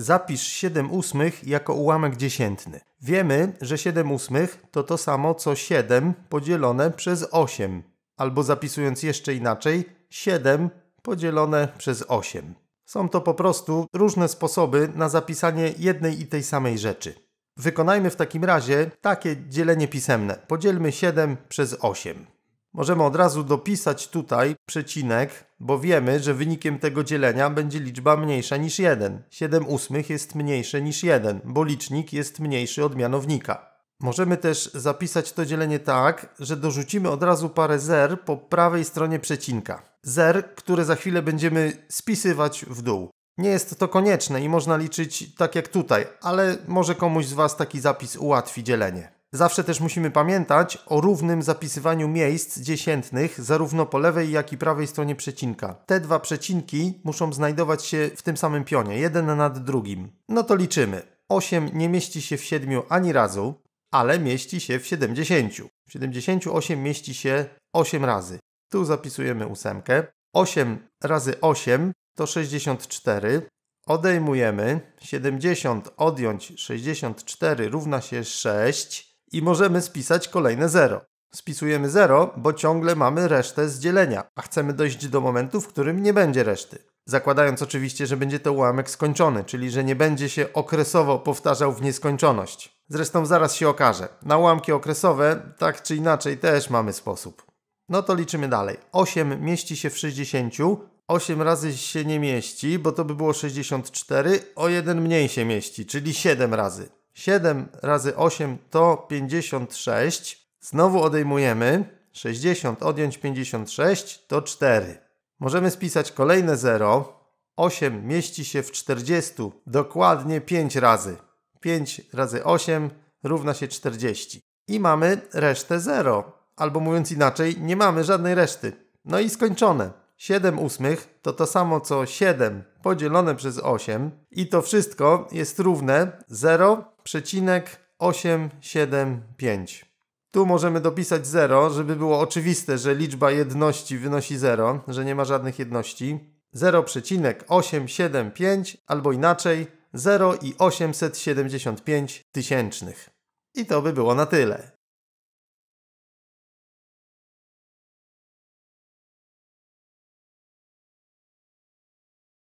Zapisz 7 ósmych jako ułamek dziesiętny. Wiemy, że 7 ósmych to to samo co 7 podzielone przez 8, albo zapisując jeszcze inaczej, 7 podzielone przez 8. Są to po prostu różne sposoby na zapisanie jednej i tej samej rzeczy. Wykonajmy w takim razie takie dzielenie pisemne. Podzielmy 7 przez 8. Możemy od razu dopisać tutaj przecinek, bo wiemy, że wynikiem tego dzielenia będzie liczba mniejsza niż 1. 7 ósmych jest mniejsze niż 1, bo licznik jest mniejszy od mianownika. Możemy też zapisać to dzielenie tak, że dorzucimy od razu parę zer po prawej stronie przecinka. Zer, które za chwilę będziemy spisywać w dół. Nie jest to konieczne i można liczyć tak jak tutaj, ale może komuś z Was taki zapis ułatwi dzielenie. Zawsze też musimy pamiętać o równym zapisywaniu miejsc dziesiętnych zarówno po lewej, jak i prawej stronie przecinka. Te dwa przecinki muszą znajdować się w tym samym pionie, jeden nad drugim. No to liczymy. 8 nie mieści się w 7 ani razu, ale mieści się w 70. W 78 mieści się 8 razy. Tu zapisujemy ósemkę. 8 razy 8 to 64. Odejmujemy. 70 odjąć 64 równa się 6 i możemy spisać kolejne 0. Spisujemy 0, bo ciągle mamy resztę z dzielenia, a chcemy dojść do momentu, w którym nie będzie reszty. Zakładając oczywiście, że będzie to ułamek skończony, czyli że nie będzie się okresowo powtarzał w nieskończoność. Zresztą zaraz się okaże. Na ułamki okresowe, tak czy inaczej, też mamy sposób. No to liczymy dalej. 8 mieści się w 60, 8 razy się nie mieści, bo to by było 64, o 1 mniej się mieści, czyli 7 razy. 7 razy 8 to 56. Znowu odejmujemy. 60 odjąć 56 to 4. Możemy spisać kolejne 0. 8 mieści się w 40 dokładnie 5 razy. 5 razy 8 równa się 40. I mamy resztę 0. Albo mówiąc inaczej, nie mamy żadnej reszty. No i skończone. 7 ósmych to to samo co 7 podzielone przez 8 i to wszystko jest równe 0 0,875. Tu możemy dopisać 0, żeby było oczywiste, że liczba jedności wynosi 0, że nie ma żadnych jedności. 0,875 albo inaczej 0,875 i tysięcznych. I to by było na tyle.